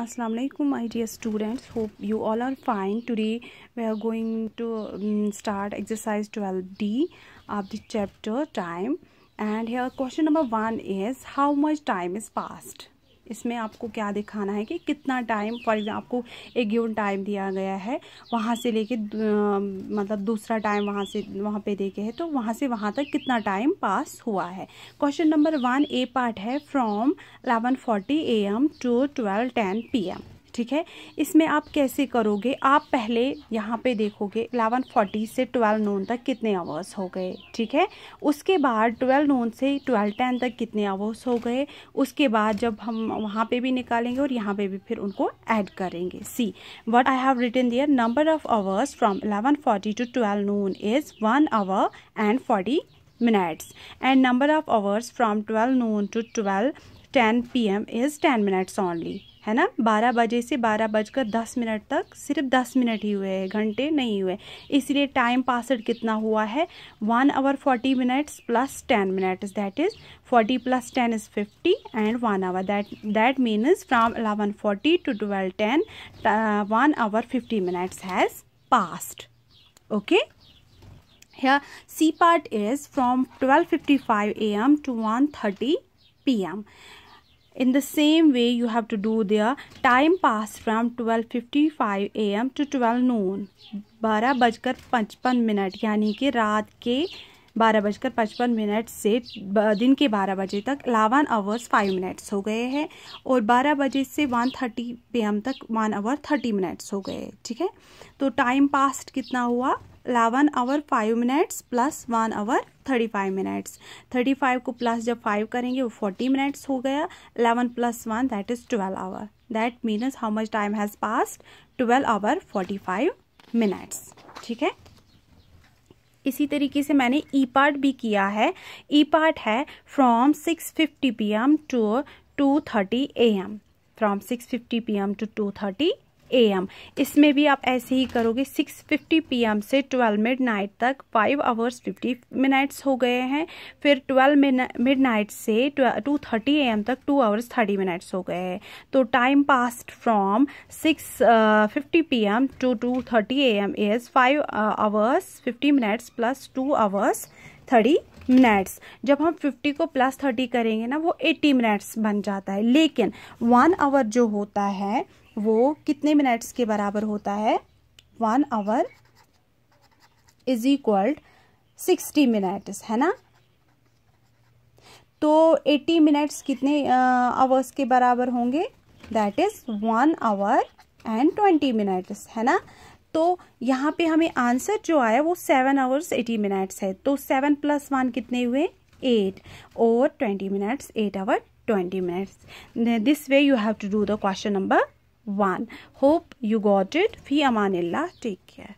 assalamu alaikum my dear students hope you all are fine today we are going to um, start exercise 12d of the chapter time and here question number 1 is how much time is passed इसमें आपको क्या दिखाना है कि कितना time for example आपको एक given time दिया गया है वहाँ से लेके मतलब दूसरा टाइम वहाँ से वहाँ पे देखे है तो वहाँ से वहाँ तक कितना टाइम पास हुआ है question number one A part है from 11:40 forty A M to twelve ten P M ठीक है इसमें आप कैसे करोगे आप पहले यहाँ पे देखोगे 11:40 से 12 नून तक कितने आवर्स हो गए ठीक है उसके बाद 12 नून से ट्वेल्व टेन तक कितने आवर्स हो गए उसके बाद जब हम वहाँ पे भी निकालेंगे और यहाँ पे भी फिर उनको ऐड करेंगे see what I have written their number of hours from forty to twelve noon is one hour and minutes and number of hours from twelve noon to twelve ten 10 pm is 10 minutes only है ना बारह बजे से बारह बजकर दस minute तक सिर्फ दस मिनट ही हुए हैं घंटे नहीं हुए इसलिए टाइम पासड कितना हुआ है one hour forty minutes plus ten minutes that is forty plus ten is fifty and one hour that that means from eleven forty to twelve ten one hour fifty minutes has okay C part is from twelve fifty five A M to one thirty P M in the same way you have to do their time pass from 12:55 am to 12 noon 12 बजकर पचपन minute यानी कि रात के बारह बजकर पचपन minute से दिन के बारह बजे तक अलावन आवर्स फाइव मिनट्स हो गए हैं और बारह बजे से वन थर्टी पी तक वन आवर थर्टी मिनट्स हो गए ठीक है तो टाइम पास्ट कितना हुआ 11 hour 5 minutes plus 1 hour 35 minutes 35 को प्लस जब 5 करेंगे वो 40 मिनट्स हो गया 11 plus 1 that is 12 hour that means how much time has passed 12 hour 45 minutes ठीक है इसी तरीके से मैंने ई e पार्ट भी किया है ई e पार्ट है from 6:50 fifty P M to two thirty A M from six fifty P M to two thirty M इसमें भी आप ऐसे ही करोगे 6:50 एम से ट्वेल्व मिड नाइट तक 5 आवर्स 50 मिनट्स हो गए हैं फिर 12 मिड नाइट से 2:30 एम तक 2 आवर्स 30 मिनट्स हो गए हैं तो time past from 6:50 M to two A M is 5 hours 50 minutes plus 2 hours thirty minutes जब हम 50 को प्लस 30 करेंगे ना वो 80 मिनट्स बन जाता है लेकिन वन आवर जो होता है वो कितने मिनट्स के बराबर होता है one hour is equalled sixty minutes है ना तो 80 मिनट्स कितने आवर्स के बराबर होंगे that is one hour and twenty minutes है ना तो यहाँ पे हमें आंसर जो आया वो सेवन आवर्स एटी मिनट्स है तो सेवन प्लस वन कितने हुए एट और twenty minutes eight hour twenty minutes this way you have to do the question number one hope you got it फी अमान टेक केयर